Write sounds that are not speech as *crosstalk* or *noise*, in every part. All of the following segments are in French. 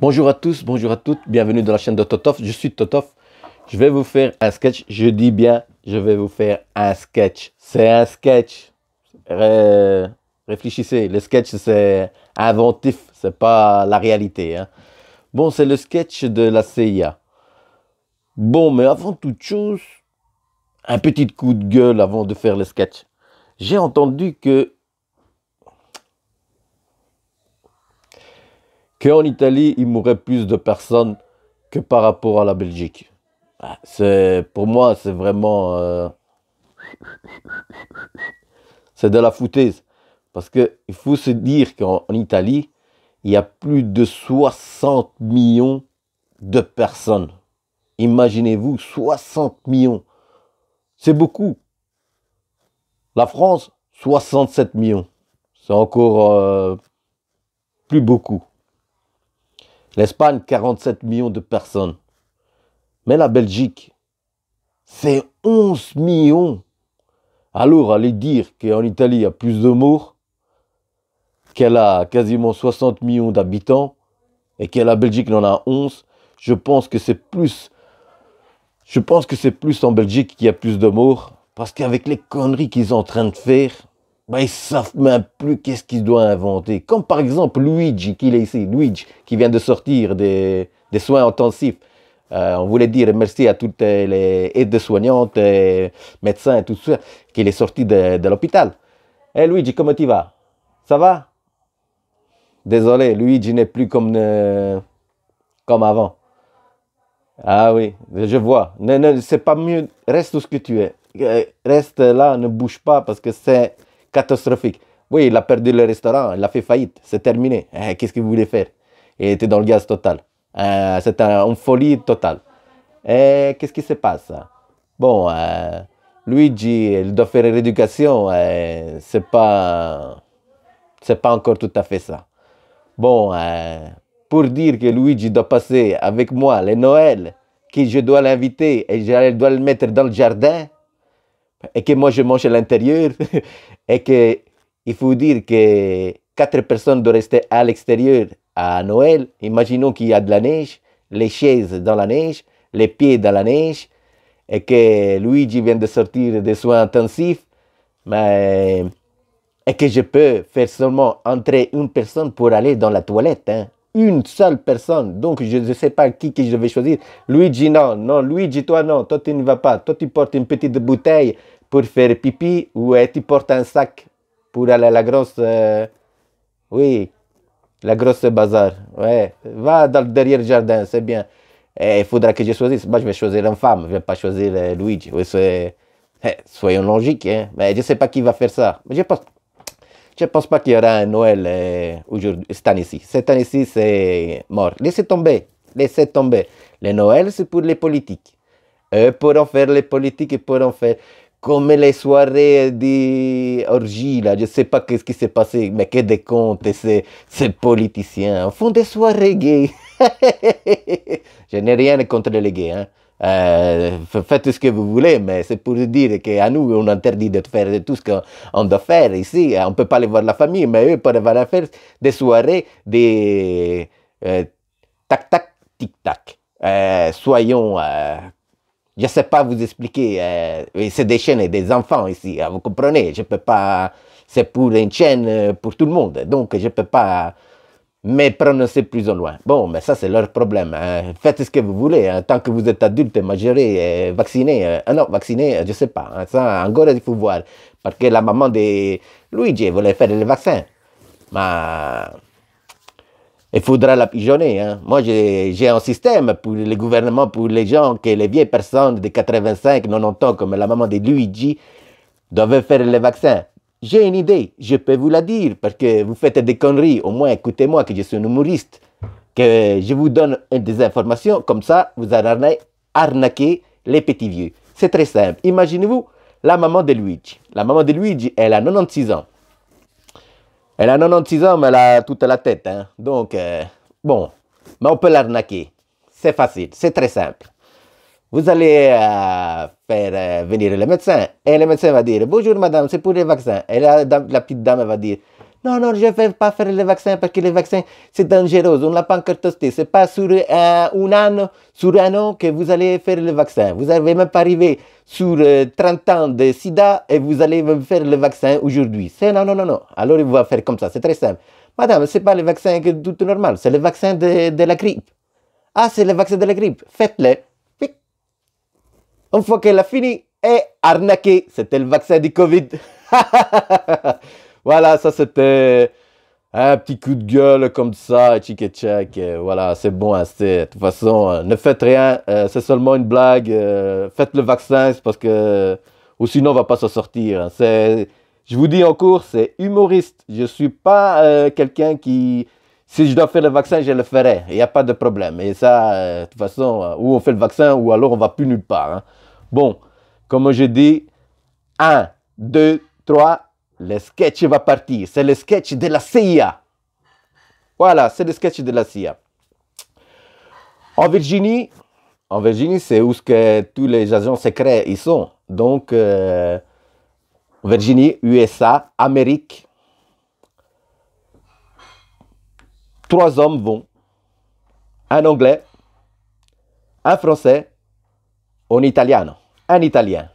Bonjour à tous, bonjour à toutes, bienvenue dans la chaîne de Totof, je suis Totof. Je vais vous faire un sketch, je dis bien, je vais vous faire un sketch. C'est un sketch. Réfléchissez, le sketch c'est inventif, c'est pas la réalité. Hein. Bon, c'est le sketch de la CIA. Bon, mais avant toute chose, un petit coup de gueule avant de faire le sketch. J'ai entendu que qu'en Italie, il mourrait plus de personnes que par rapport à la Belgique. Ah, c'est, pour moi, c'est vraiment... Euh, c'est de la foutaise. Parce qu'il faut se dire qu'en Italie, il y a plus de 60 millions de personnes. Imaginez-vous, 60 millions. C'est beaucoup. La France, 67 millions. C'est encore euh, plus beaucoup. L'Espagne, 47 millions de personnes. Mais la Belgique, c'est 11 millions. Alors, allez dire qu'en Italie, il y a plus de morts, qu'elle a quasiment 60 millions d'habitants, et que la Belgique n'en a 11, je pense que c'est plus... Je pense que c'est plus en Belgique qu'il y a plus de morts, parce qu'avec les conneries qu'ils sont en train de faire, mais ils savent même plus qu'est-ce qu'ils doivent inventer. Comme par exemple Luigi, qui est ici, Luigi, qui vient de sortir des, soins intensifs. Euh, on voulait dire merci à toutes les aides-soignantes, médecins et tout ça, qu'il est sorti de, l'hôpital. Hé eh, hey Luigi, comment tu vas Ça va Désolé, Luigi n'est plus comme, euh, comme avant. Ah oui, je vois. ne, c'est pas mieux. Reste où ce que tu es. Euh, reste là, ne bouge pas parce que c'est catastrophique. Oui, il a perdu le restaurant, il a fait faillite, c'est terminé. Eh, qu'est-ce qu'il voulait faire Il était dans le gaz total. Euh, c'est une folie totale. Et eh, qu'est-ce qui se passe Bon, euh, Luigi, il doit faire l'éducation, rééducation. Euh, c'est pas, c'est pas encore tout à fait ça. Bon, pour dire que Luigi doit passer avec moi les Noël, que je dois l'inviter et je dois le mettre dans le jardin, et que moi je mange à l'intérieur, *laughs* et que il faut dire que quatre personnes doivent rester à l'extérieur à Noël. Imaginons qu'il y a de la neige, les chaises dans la neige, les pieds dans la neige, et que Luigi vient de sortir des soins intensifs, mais et que je peux faire seulement entrer une personne pour aller dans la toilette. Hein une seule personne. Donc, je ne sais pas qui que je vais choisir. Luigi, non, non, Luigi, toi, non, toi, tu ne vas pas. Toi, tu portes une petite bouteille pour faire pipi ou eh, tu portes un sac pour aller à la grosse. Euh, oui, la grosse bazar. Ouais, va dans le derrière jardin, c'est bien. Et eh, il faudra que je choisisse. Moi, je vais choisir une femme, je vais pas choisir euh, Luigi. Oui, c'est eh, soyons logiques, hein. mais je ne sais pas qui va faire ça. Mais je pense je ne pense pas qu'il y aura un Noël aujourd'hui, cette année-ci. Cette année-ci, c'est mort. Laissez tomber. Laissez tomber. Le Noël, c'est pour les politiques. Eux pourront faire les politiques, et pourront faire comme les soirées d'orgie, là, je sais pas qu'est-ce qui s'est passé, mais que des comptes, ces, ces politiciens font des soirées gays. *laughs* je n'ai rien contre les gays, hein. Euh, faites tout ce que vous voulez, mais c'est pour dire qu'à nous, on interdit de faire tout ce qu'on doit faire ici. On ne peut pas aller voir la famille, mais eux peuvent aller faire des soirées, des euh, tac-tac, tic-tac. Euh, soyons, je ne sais pas vous expliquer, c'est des chaînes et des enfants ici, hein, vous comprenez, je peux pas, c'est pour une chaîne pour tout le monde, donc je ne peux pas mais prononcer plus au loin. Bon, mais ça, c'est leur problème. Faites ce que vous voulez. Tant que vous êtes adulte, majoré, vacciné. non, vacciné, je ne sais pas. Ça, encore, il faut voir. Parce que la maman de Luigi voulait faire le vaccin. Mais il faudra la pigeonner. Moi, j'ai un système pour le gouvernement, pour les gens, que les vieilles personnes de 85, 90 ans, comme la maman de Luigi, doivent faire le vaccin. J'ai une idée, je peux vous la dire, parce que vous faites des conneries. Au moins, écoutez-moi que je suis un humoriste, que je vous donne des informations, comme ça, vous allez arnaquer les petits vieux. C'est très simple. Imaginez-vous la maman de Luigi. La maman de Luigi, elle a 96 ans. Elle a 96 ans, mais elle a toute la tête. Hein. Donc, euh, bon, mais on peut l'arnaquer. C'est facile, c'est très simple. Vous allez euh, faire euh, venir le médecin. Et le médecin va dire, bonjour madame, c'est pour les vaccins. Et la, la petite dame va dire, non, non, je ne vais pas faire les vaccins parce que les vaccins, c'est dangereux. On ne l'a pas encore testé. Ce n'est pas sur un an, sur un an que vous allez faire le vaccin. Vous n'avez même pas arrivé sur 30 euh, ans de sida et vous allez faire le vaccin aujourd'hui. C'est non, non, non, non. Alors, il va faire comme ça. C'est très simple. Madame, ce n'est pas le vaccin tout normal. C'est le vaccin de, de la grippe. Ah, c'est le vaccin de la grippe. Faites-le. Une fois qu'elle a fini, et arnaqué, c'était le vaccin du Covid. *laughs* voilà, ça c'était un petit coup de gueule comme ça, check, et voilà, c'est bon, hein, de toute façon, hein, ne faites rien, euh, c'est seulement une blague, euh, faites le vaccin, parce que, ou sinon on va pas s'en sortir. Hein. C'est, je vous dis en cours, c'est humoriste, je suis pas euh, quelqu'un qui si je dois faire le vaccin, je le ferai. Il n'y a pas de problème. Et ça, euh, de toute façon, euh, ou on fait le vaccin ou alors on va plus nulle part. Hein. Bon, comme je dis, 1, 2, 3, le sketch va partir. C'est le sketch de la CIA. Voilà, c'est le sketch de la CIA. En Virginie, en Virginie, c'est où que tous les agents secrets ils sont. Donc, euh, Virginie, USA, Amérique, trois hommes vont. Un anglais, un français, un italien. Un italien.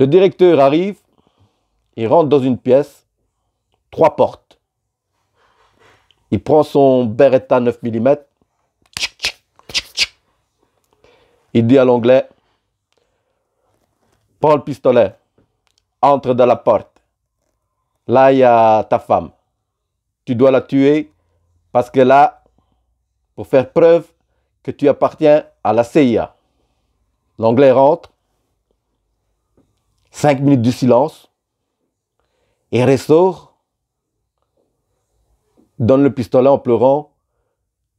Le directeur arrive, il rentre dans une pièce, trois portes. Il prend son Beretta 9 mm. Il dit à l'anglais, prends le pistolet, entre dans la porte. Là, il y a ta femme tu dois la tuer parce que là, pour faire preuve que tu appartiens à la CIA. L'anglais rentre, cinq minutes de silence, et ressort, donne le pistolet en pleurant,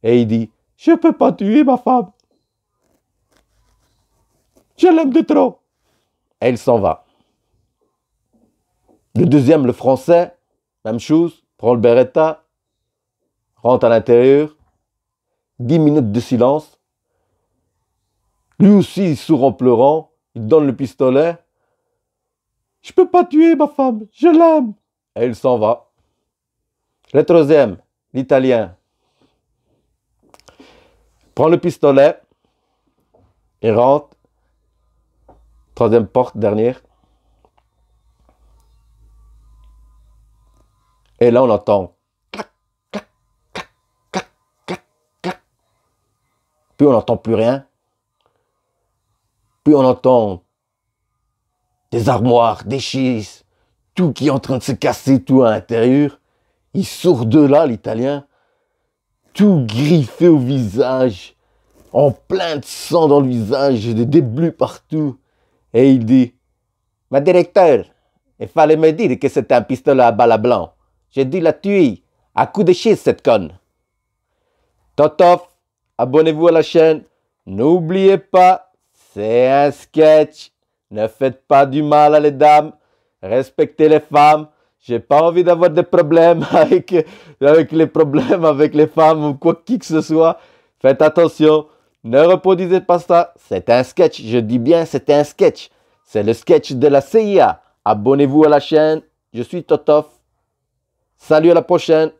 et il dit, je ne peux pas tuer ma femme. Je l'aime de trop. Et il s'en va. Le deuxième, le français, même chose. Rolberetta Beretta rentre à l'intérieur. Dix minutes de silence. Lui aussi, sourit en pleurant, il donne le pistolet. Je peux pas tuer ma femme, je l'aime. Et il s'en va. Le troisième, l'italien, prend le pistolet et rentre. Troisième porte, dernière. Et là, on entend clac, clac, Puis on n'entend plus rien. Puis on entend des armoires, des schistes, tout qui est en train de se casser, tout à l'intérieur. Il sort de là, l'italien, tout griffé au visage, en plein de sang dans le visage, des débuts partout. Et il dit, ma directeur, il fallait me dire que c'était un pistolet à balle blanc. J'ai dit la tuer. À coup de chiste cette conne. Totof, abonnez-vous à la chaîne. N'oubliez pas, c'est un sketch. Ne faites pas du mal à les dames. Respectez les femmes. J'ai pas envie d'avoir des problèmes *laughs* avec, les problèmes avec les femmes ou quoi que ce soit. Faites attention. Ne reproduisez pas ça. C'est un sketch. Je dis bien, c'est un sketch. C'est le sketch de la CIA. Abonnez-vous à la chaîne. Je suis Totof. Salut à la prochaine